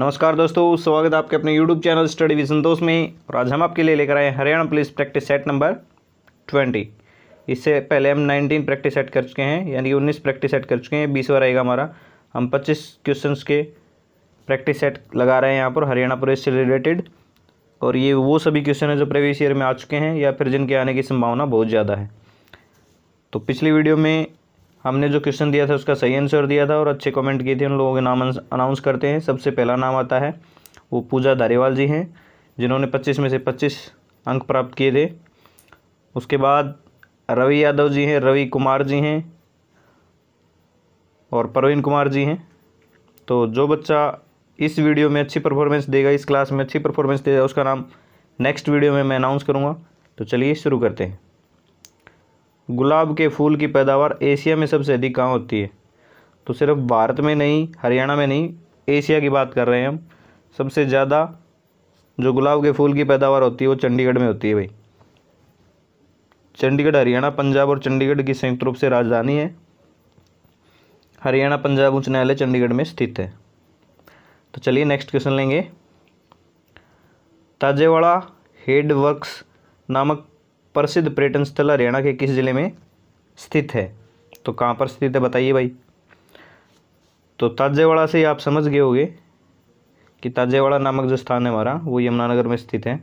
नमस्कार दोस्तों स्वागत है आपके अपने YouTube चैनल स्टडी विजन दोस्त में और आज हम आपके लिए लेकर आए Haryana police practice set number twenty इससे पहले हम 19 प्रैक्टिस सेट कर चुके हैं यानी कि 19 प्रैक्टिस सेट कर चुके हैं बीसवा आएगा हमारा हम 25 क्वेश्चन के प्रैक्टिस सेट लगा रहे हैं यहाँ पर हरियाणा पुलिस से रिलेटेड और ये वो सभी क्वेश्चन हैं जो प्रीवियस ईयर में आ चुके हैं या फिर जिनके आने की संभावना बहुत ज़्यादा है तो पिछली वीडियो में हमने जो क्वेश्चन दिया था उसका सही आंसर दिया था और अच्छे कमेंट किए थे उन लोगों के नाम अनाउंस करते हैं सबसे पहला नाम आता है वो पूजा धारेवाल जी हैं जिन्होंने 25 में से 25 अंक प्राप्त किए थे उसके बाद रवि यादव जी हैं रवि कुमार जी हैं और प्रवीण कुमार जी हैं तो जो बच्चा इस वीडियो में अच्छी परफॉर्मेंस देगा इस क्लास में अच्छी परफॉर्मेंस देगा उसका नाम नेक्स्ट वीडियो में मैं अनाउंस करूँगा तो चलिए शुरू करते हैं गुलाब के फूल की पैदावार एशिया में सबसे अधिक कहाँ होती है तो सिर्फ भारत में नहीं हरियाणा में नहीं एशिया की बात कर रहे हैं हम सबसे ज़्यादा जो गुलाब के फूल की पैदावार होती है वो चंडीगढ़ में होती है भाई चंडीगढ़ हरियाणा पंजाब और चंडीगढ़ की संयुक्त रूप से राजधानी है हरियाणा पंजाब उच्च न्यायालय चंडीगढ़ में स्थित है तो चलिए नेक्स्ट क्वेश्चन लेंगे ताजेवाड़ा हेड नामक प्रसिद्ध पर्यटन स्थल हरियाणा के किस ज़िले में स्थित है तो कहाँ पर स्थित है बताइए भाई तो ताजेवाड़ा से आप समझ गए होंगे कि ताजेवाड़ा नामक जो स्थान है हमारा वो यमुनानगर में स्थित है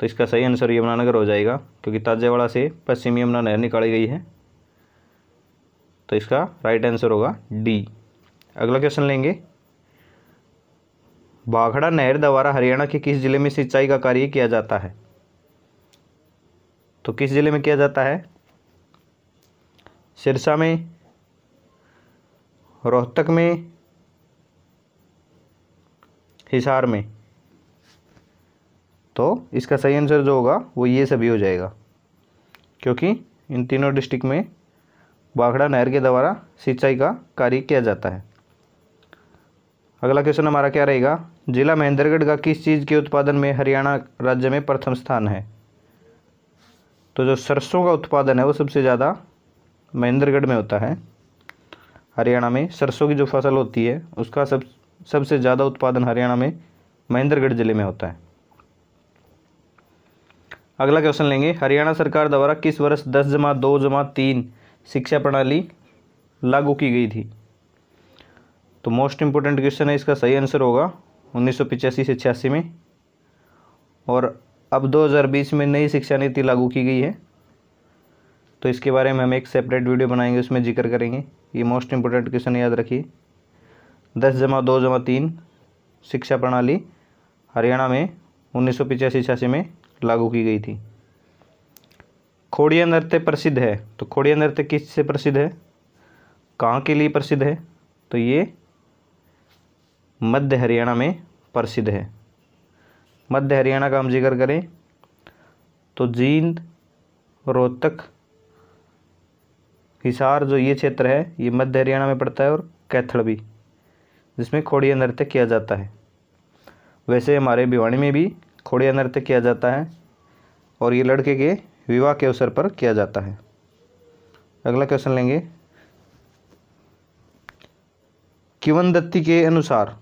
तो इसका सही आंसर यमुनानगर हो जाएगा क्योंकि ताजेवाड़ा से पश्चिम यमुना नहर निकाली गई है तो इसका राइट आंसर होगा डी अगला क्वेश्चन लेंगे भाखड़ा नहर द्वारा हरियाणा के किस जिले में सिंचाई का कार्य किया जाता है तो किस ज़िले में किया जाता है सिरसा में रोहतक में हिसार में तो इसका सही आंसर जो होगा वो ये सभी हो जाएगा क्योंकि इन तीनों डिस्ट्रिक्ट में बाघड़ा नहर के द्वारा सिंचाई का कार्य किया जाता है अगला क्वेश्चन हमारा क्या रहेगा जिला महेंद्रगढ़ का किस चीज़ के उत्पादन में हरियाणा राज्य में प्रथम स्थान है तो जो सरसों का उत्पादन है वो सबसे ज़्यादा महेंद्रगढ़ में होता है हरियाणा में सरसों की जो फसल होती है उसका सब सबसे ज़्यादा उत्पादन हरियाणा में महेंद्रगढ़ ज़िले में होता है अगला क्वेश्चन लेंगे हरियाणा सरकार द्वारा किस वर्ष दस जमा दो जमा तीन शिक्षा प्रणाली लागू की गई थी तो मोस्ट इम्पोर्टेंट क्वेश्चन है इसका सही आंसर होगा उन्नीस से छियासी में और अब 2020 में नई शिक्षा नीति लागू की गई है तो इसके बारे में हम एक सेपरेट वीडियो बनाएंगे उसमें जिक्र करेंगे ये मोस्ट इम्पोर्टेंट क्वेश्चन याद रखिए दस जमा दो जमा तीन शिक्षा प्रणाली हरियाणा में उन्नीस सौ पिचासी छियासी में लागू की गई थी खोड़िया नृत्य प्रसिद्ध है तो खोड़िया नृत्य किस से प्रसिद्ध है कहाँ के लिए प्रसिद्ध है तो ये मध्य हरियाणा में प्रसिद्ध है मध्य हरियाणा का हम जिक्र करें तो जींद रोहतक हिसार जो ये क्षेत्र है ये मध्य हरियाणा में पड़ता है और कैथड़ भी जिसमें खोड़िया नृत्य किया जाता है वैसे हमारे भिवाणी में भी खोड़िया नृत्य किया जाता है और ये लड़के के विवाह के अवसर पर किया जाता है अगला क्वेश्चन लेंगे किवन दत्ती के अनुसार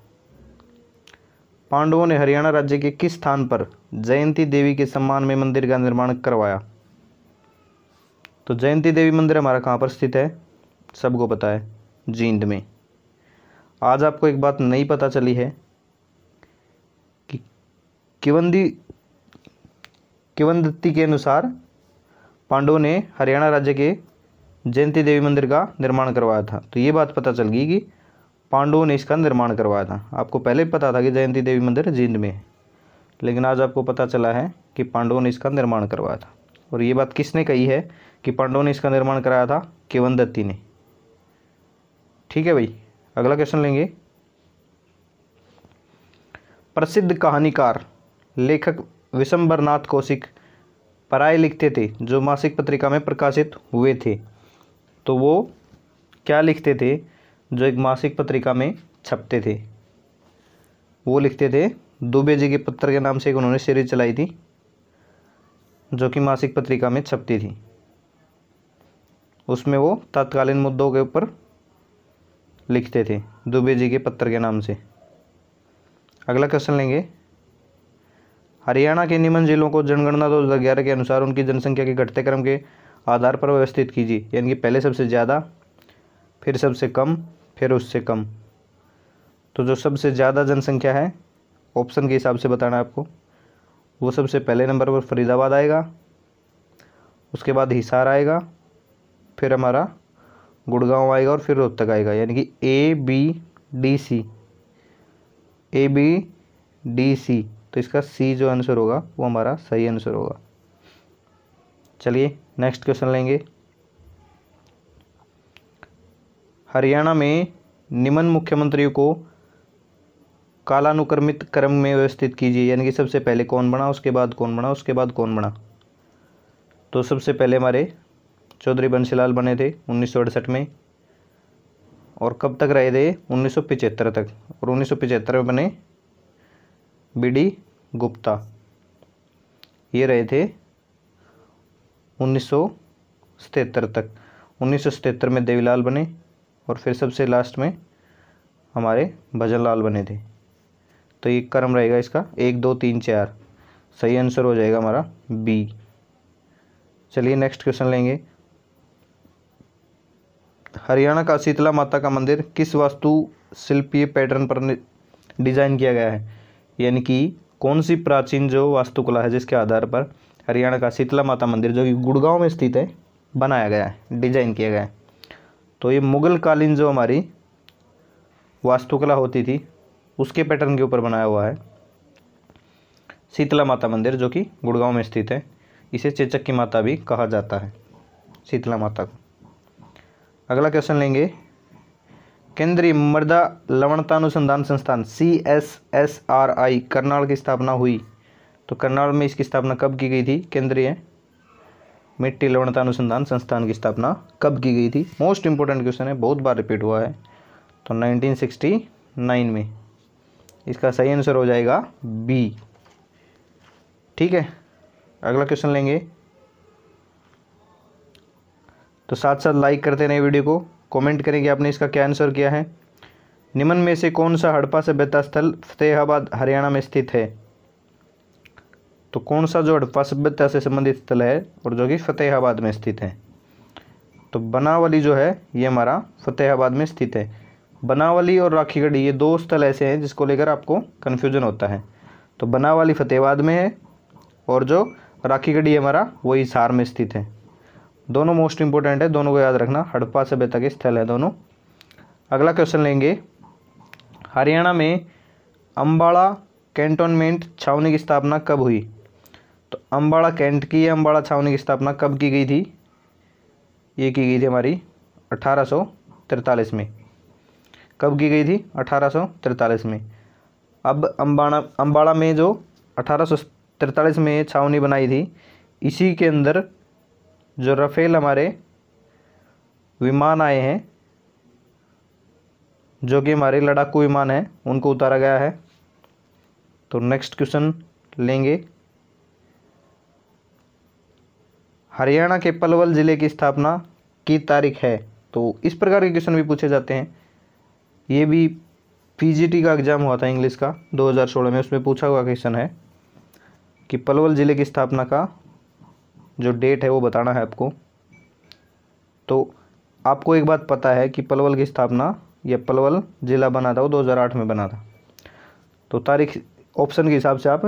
पांडवों ने हरियाणा राज्य के किस स्थान पर जयंती देवी के सम्मान में मंदिर का निर्माण करवाया तो जयंती देवी मंदिर हमारा कहाँ पर स्थित है सबको पता है जींद में आज आपको एक बात नहीं पता चली है कि किवंदी किवंदती के अनुसार पांडवों ने हरियाणा राज्य के जयंती देवी मंदिर का निर्माण करवाया था तो ये बात पता चल गई कि पांडवों ने इसका निर्माण करवाया था आपको पहले ही पता था कि जयंती देवी मंदिर जींद में है लेकिन आज आपको पता चला है कि पांडवों ने इसका निर्माण करवाया था और ये बात किसने कही है कि पांडवों ने इसका निर्माण कराया था केवन दत्ती ने ठीक है भाई अगला क्वेश्चन लेंगे प्रसिद्ध कहानीकार लेखक विशंबरनाथ कौशिक पराय लिखते थे जो मासिक पत्रिका में प्रकाशित हुए थे तो वो क्या लिखते थे जो एक मासिक पत्रिका में छपते थे वो लिखते थे दुबे जी के पत्थर के नाम से एक उन्होंने सीरीज चलाई थी जो कि मासिक पत्रिका में छपती थी उसमें वो तत्कालीन मुद्दों के ऊपर लिखते थे दुबे जी के पत्र के नाम से अगला क्वेश्चन लेंगे हरियाणा के निम्न जिलों को जनगणना दो हज़ार ग्यारह के अनुसार उनकी जनसंख्या के घटते क्रम के आधार पर व्यवस्थित कीजिए यानी कि पहले सबसे ज़्यादा फिर सबसे कम फिर उससे कम तो जो सबसे ज़्यादा जनसंख्या है ऑप्शन के हिसाब से बताना है आपको वो सबसे पहले नंबर पर फरीदाबाद आएगा उसके बाद हिसार आएगा फिर हमारा गुड़गांव आएगा और फिर रोहतक आएगा यानी कि A B D C A B D C तो इसका सी जो आंसर होगा वो हमारा सही आंसर होगा चलिए नेक्स्ट क्वेश्चन लेंगे हरियाणा में निम्न मुख्यमंत्रियों को कालानुक्रमित क्रम में व्यवस्थित कीजिए यानी कि सबसे पहले कौन बना उसके बाद कौन बना उसके बाद कौन बना तो सबसे पहले हमारे चौधरी बंसीलाल बने थे उन्नीस में और कब तक रहे थे उन्नीस तक और उन्नीस में बने बी गुप्ता ये रहे थे उन्नीस तक उन्नीस में देवीलाल बने और फिर सबसे लास्ट में हमारे भजन लाल बने थे तो ये क्रम रहेगा इसका एक दो तीन चार सही आंसर हो जाएगा हमारा बी चलिए नेक्स्ट क्वेश्चन लेंगे हरियाणा का शीतला माता का मंदिर किस वास्तु शिल्पीय पैटर्न पर डिज़ाइन किया गया है यानी कि कौन सी प्राचीन जो वास्तुकला है जिसके आधार पर हरियाणा का शीतला माता मंदिर जो कि गुड़गांव में स्थित है बनाया गया है डिजाइन किया गया है तो ये मुग़ल कालीन जो हमारी वास्तुकला होती थी उसके पैटर्न के ऊपर बनाया हुआ है शीतला माता मंदिर जो कि गुड़गांव में स्थित है इसे चेचक की माता भी कहा जाता है शीतला माता को अगला क्वेश्चन लेंगे केंद्रीय मृदा लवणता अनुसंधान संस्थान C S S R I Karnal की स्थापना हुई तो करनाल में इसकी स्थापना कब की गई थी केंद्रीय मिट्टी लवणता अनुसंधान संस्थान की स्थापना कब की गई थी मोस्ट इंपॉर्टेंट क्वेश्चन है बहुत बार रिपीट हुआ है तो 1969 में इसका सही आंसर हो जाएगा बी ठीक है अगला क्वेश्चन लेंगे तो साथ साथ लाइक करते रहे वीडियो को कमेंट करें कि आपने इसका क्या आंसर किया है निम्न में से कौन सा हड़प्पा सभ्यता स्थल फतेहाबाद हरियाणा में स्थित है तो कौन सा जो हड़प्पा सभ्यता से संबंधित स्थल है और जो कि फतेहाबाद में स्थित है तो बनावली जो है ये हमारा फतेहाबाद में स्थित है बनावली और राखीगढ़ ये दो स्थल ऐसे हैं जिसको लेकर आपको कन्फ्यूजन होता है तो बनावली फतेहाबाद में है और जो राखीगढ़ी हमारा वो हिसार में स्थित है दोनों मोस्ट इंपॉर्टेंट है दोनों को याद रखना हड़प्पा सभ्यता के स्थल है दोनों अगला क्वेश्चन लेंगे हरियाणा में अम्बाड़ा कैंटोनमेंट छावनी की स्थापना कब हुई तो अम्बाड़ा कैंट की अम्बाड़ा छावनी की स्थापना कब की गई थी ये की गई थी हमारी अठारह में कब की गई थी अठारह में अब अम्बाड़ा अम्बाड़ा में जो अठारह में छावनी बनाई थी इसी के अंदर जो राफेल हमारे विमान आए हैं जो कि हमारे लड़ाकू विमान हैं उनको उतारा गया है तो नेक्स्ट क्वेश्चन लेंगे हरियाणा के पलवल ज़िले की स्थापना की तारीख है तो इस प्रकार के क्वेश्चन भी पूछे जाते हैं ये भी पीजीटी का एग्ज़ाम हुआ था इंग्लिश का 2016 में उसमें पूछा हुआ क्वेश्चन है कि पलवल ज़िले की स्थापना का जो डेट है वो बताना है आपको तो आपको एक बात पता है कि पलवल की स्थापना यह पलवल ज़िला बना था वो 2008 में बना था तो तारीख ऑप्शन के हिसाब से आप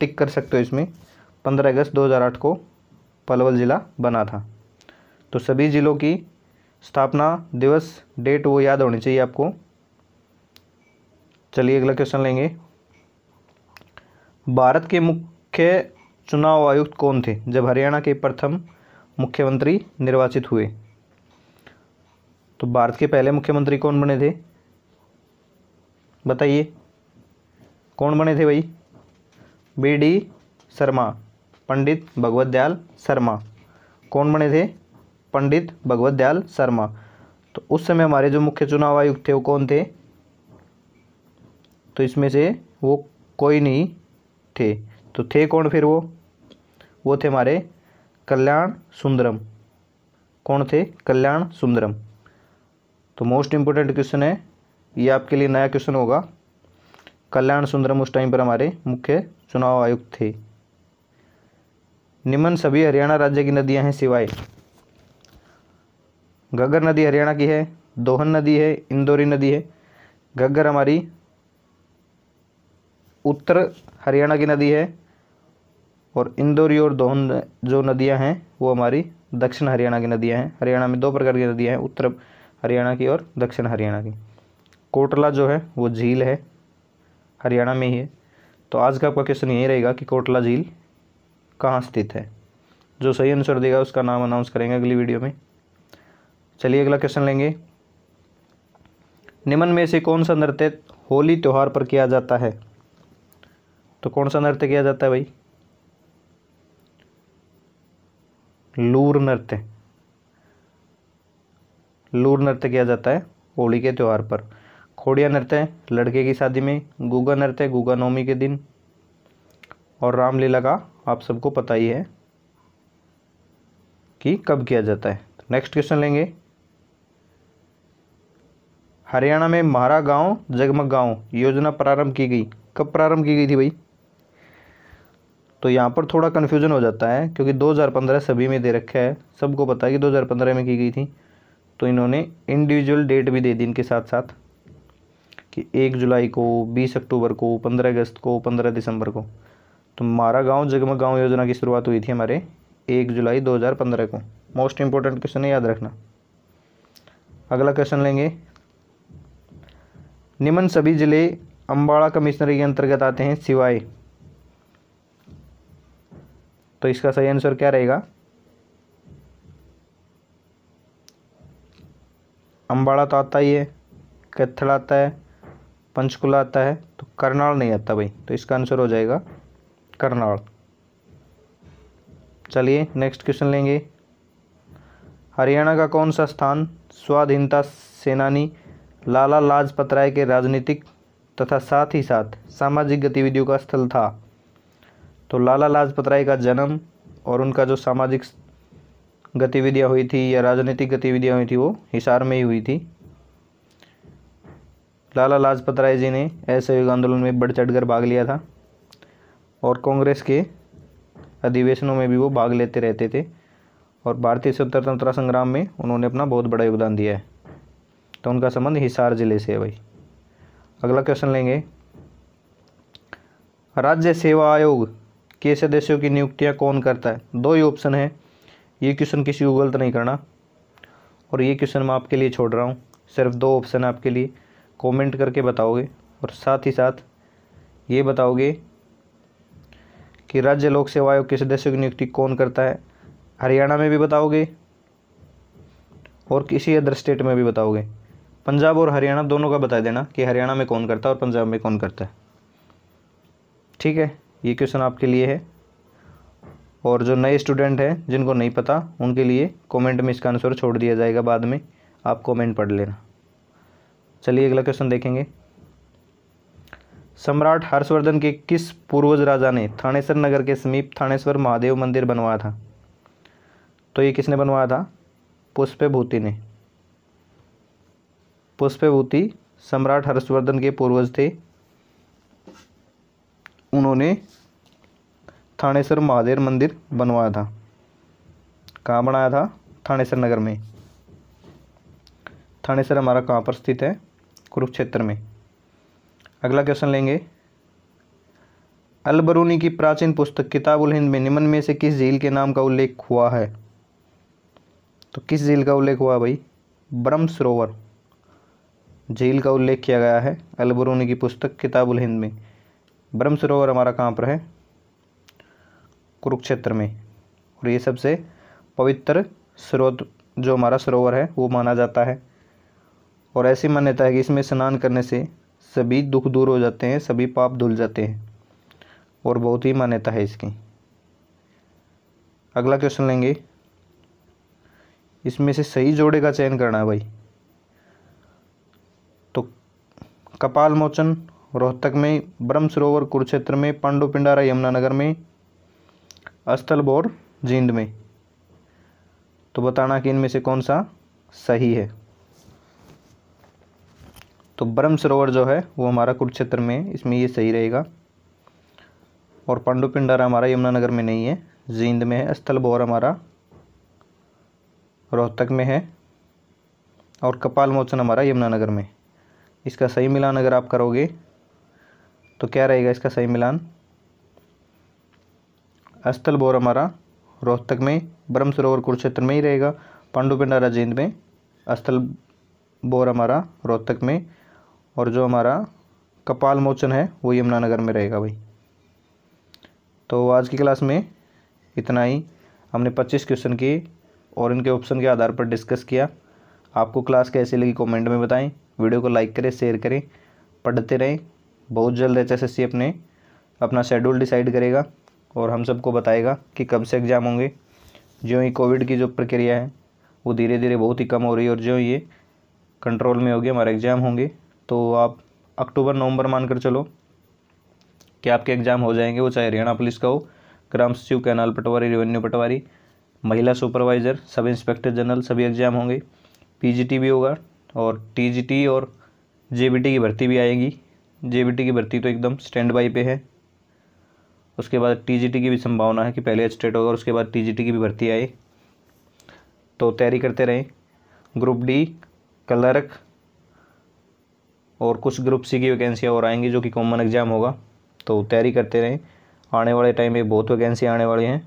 टिक कर सकते हो इसमें 15 अगस्त 2008 को पलवल ज़िला बना था तो सभी ज़िलों की स्थापना दिवस डेट वो याद होनी चाहिए आपको चलिए अगला क्वेश्चन लेंगे भारत के मुख्य चुनाव आयुक्त कौन थे जब हरियाणा के प्रथम मुख्यमंत्री निर्वाचित हुए तो भारत के पहले मुख्यमंत्री कौन बने थे बताइए कौन बने थे भाई बी डी शर्मा पंडित भगवत दयाल शर्मा कौन बने थे पंडित भगवत दयाल शर्मा तो उस समय हमारे जो मुख्य चुनाव आयुक्त थे वो कौन थे तो इसमें से वो कोई नहीं थे तो थे कौन फिर वो वो थे हमारे कल्याण सुंदरम कौन थे कल्याण सुंदरम तो मोस्ट इम्पोर्टेंट क्वेश्चन है ये आपके लिए नया क्वेश्चन होगा कल्याण सुंदरम उस टाइम पर हमारे मुख्य चुनाव आयुक्त थे निम्न सभी हरियाणा राज्य की नदियां हैं सिवाय घग्गर नदी हरियाणा की है दोहन नदी है इंदौरी नदी है घग्गर हमारी उत्तर हरियाणा की नदी है और इंदौरी और दोहन जो नदियां हैं वो हमारी दक्षिण हरियाणा की नदियां हैं हरियाणा में दो प्रकार की नदियां हैं उत्तर हरियाणा की और दक्षिण हरियाणा की कोटला जो है वो झील है हरियाणा में ही है तो आज का आपका क्वेश्चन यही रहेगा कि कोटला झील कहाँ स्थित है जो सही आंसर देगा उसका नाम अनाउंस करेंगे अगली वीडियो में चलिए अगला क्वेश्चन लेंगे निम्न में से कौन सा नृत्य होली त्यौहार पर किया जाता है तो कौन सा नृत्य किया जाता है भाई लूर नृत्य लूर नृत्य किया जाता है होली के त्यौहार पर खोड़िया नृत्य लड़के की शादी में गुगा नृत्य गुगा नवमी के दिन और रामलीला का आप सबको पता ही है कि कब किया जाता है तो नेक्स्ट क्वेश्चन लेंगे हरियाणा में महारा गांव जगमग गांव योजना प्रारंभ की गई कब प्रारंभ की गई थी भाई तो यहाँ पर थोड़ा कन्फ्यूजन हो जाता है क्योंकि 2015 सभी में दे रखा है सबको पता है कि 2015 में की गई थी तो इन्होंने इंडिविजुअल डेट भी दे दी इनके साथ साथ कि एक जुलाई को बीस अक्टूबर को पंद्रह अगस्त को पंद्रह दिसंबर को तो मारा गांव जगमग गांव योजना की शुरुआत हुई थी हमारे एक जुलाई 2015 को मोस्ट इम्पोर्टेंट क्वेश्चन है याद रखना अगला क्वेश्चन लेंगे निम्न सभी ज़िले अम्बाड़ा कमिश्नरी के अंतर्गत आते हैं सिवाय तो इसका सही आंसर क्या रहेगा अम्बाड़ा तो आता ही है कैथल आता है पंचकुला आता है तो करनाल नहीं आता भाई तो इसका आंसर हो जाएगा करनाल चलिए नेक्स्ट क्वेश्चन लेंगे हरियाणा का कौन सा स्थान स्वाधीनता सेनानी लाला लाजपत राय के राजनीतिक तथा साथ ही साथ सामाजिक गतिविधियों का स्थल था तो लाला लाजपत राय का जन्म और उनका जो सामाजिक गतिविधियां हुई थी या राजनीतिक गतिविधियां हुई थी वो हिसार में ही हुई थी लाला लाजपत राय जी ने युग आंदोलन में बढ़ चढ़ कर भाग लिया था और कांग्रेस के अधिवेशनों में भी वो भाग लेते रहते थे और भारतीय स्वतंत्रता संग्राम में उन्होंने अपना बहुत बड़ा योगदान दिया है तो उनका संबंध हिसार जिले से है भाई अगला क्वेश्चन लेंगे राज्य सेवा आयोग के सदस्यों की नियुक्तियां कौन करता है दो ही ऑप्शन है ये क्वेश्चन किसी को गलत नहीं करना और ये क्वेश्चन मैं आपके लिए छोड़ रहा हूँ सिर्फ दो ऑप्शन आपके लिए कमेंट करके बताओगे और साथ ही साथ ये बताओगे कि राज्य लोक सेवा आयोग के सदस्यों की नियुक्ति कौन करता है हरियाणा में भी बताओगे और किसी अदर स्टेट में भी बताओगे पंजाब और हरियाणा दोनों का बता देना कि हरियाणा में कौन करता है और पंजाब में कौन करता है ठीक है ये क्वेश्चन आपके लिए है और जो नए स्टूडेंट हैं जिनको नहीं पता उनके लिए कमेंट में इसका आंसर छोड़ दिया जाएगा बाद में आप कमेंट पढ़ लेना चलिए अगला क्वेश्चन देखेंगे सम्राट हर्षवर्धन के किस पूर्वज राजा ने थानेसर नगर के समीप थानेश्वर महादेव मंदिर बनवाया था तो ये किसने बनवाया था पुष्पभूति ने पुष्पभूति सम्राट हर्षवर्धन के पूर्वज थे उन्होंने थानेश्वर महादेव मंदिर बनवाया था कहाँ बनाया था थानेसर नगर में थानेसर हमारा कहाँ पर स्थित है कुरुक्षेत्र में अगला क्वेश्चन लेंगे अलबरूनी की प्राचीन पुस्तक किताबुल हिंद में निम्न में से किस झील के नाम का उल्लेख हुआ है तो किस झील का उल्लेख हुआ भाई ब्रह्म सरोवर झील का उल्लेख किया गया है अलबरूनी की पुस्तक किताबुल हिंद में ब्रह्म सरोवर हमारा कहाँ पर है कुरुक्षेत्र में और ये सबसे पवित्र स्रोत जो हमारा सरोवर है वो माना जाता है और ऐसी मान्यता है कि इसमें स्नान करने से सभी दुख दूर हो जाते हैं सभी पाप धुल जाते हैं और बहुत ही मान्यता है इसकी अगला क्वेश्चन लेंगे इसमें से सही जोड़े का चयन करना है भाई तो कपाल मोचन रोहतक में ब्रह्म सरोवर कुरुक्षेत्र में पांडु पिंडारा यमुनानगर में अस्थल बोर जींद में तो बताना कि इनमें से कौन सा सही है तो ब्रह्म सरोवर जो है वो हमारा कुरुक्षेत्र में इसमें ये सही रहेगा और पांडु पिंडारा हमारा यमुनानगर में नहीं है जींद में है स्थल बोर हमारा रोहतक में है और कपाल मोचन हमारा यमुनानगर में इसका सही मिलान अगर आप करोगे तो क्या रहेगा इसका सही मिलान स्थल बोर हमारा रोहतक में ब्रह्म सरोवर कुरुक्षेत्र में ही रहेगा पिंडारा जींद में स्थल बोर हमारा रोहतक में और जो हमारा कपाल मोचन है वो यमुनानगर में रहेगा भाई तो आज की क्लास में इतना ही हमने 25 क्वेश्चन किए और इनके ऑप्शन के आधार पर डिस्कस किया आपको क्लास कैसी लगी कमेंट में बताएं वीडियो को लाइक करें शेयर करें पढ़ते रहें बहुत जल्द एच एस अपने अपना शेड्यूल डिसाइड करेगा और हम सबको बताएगा कि कब से एग्ज़ाम होंगे ज्यों ही कोविड की जो प्रक्रिया है वो धीरे धीरे बहुत ही कम हो रही है और जो ये कंट्रोल में होगी हमारे एग्ज़ाम होंगे तो आप अक्टूबर नवंबर मानकर चलो कि आपके एग्ज़ाम हो जाएंगे वो चाहे हरियाणा पुलिस का हो ग्राम सचिव कैनाल पटवारी रेवेन्यू पटवारी महिला सुपरवाइज़र सब इंस्पेक्टर जनरल सभी एग्ज़ाम होंगे पीजीटी भी होगा और टीजीटी और जेबीटी की भर्ती भी आएगी जेबीटी की भर्ती तो एकदम स्टैंड बाई पे है उसके बाद टीजीटी की भी संभावना है कि पहले स्टेट होगा उसके बाद टीजीटी की भी भर्ती आए तो तैयारी करते रहें ग्रुप डी क्लर्क और कुछ ग्रुप सी की वैकेंसियाँ और आएंगी जो कि कॉमन एग्ज़ाम होगा तो तैयारी करते रहें आने वाले टाइम में बहुत वैकेंसी आने वाली हैं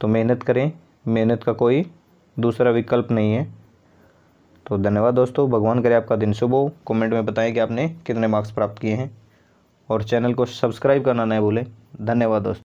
तो मेहनत करें मेहनत का कोई दूसरा विकल्प नहीं है तो धन्यवाद दोस्तों भगवान करे आपका दिन शुभ हो कमेंट में बताएं कि आपने कितने मार्क्स प्राप्त किए हैं और चैनल को सब्सक्राइब करना नहीं भूलें धन्यवाद दोस्तों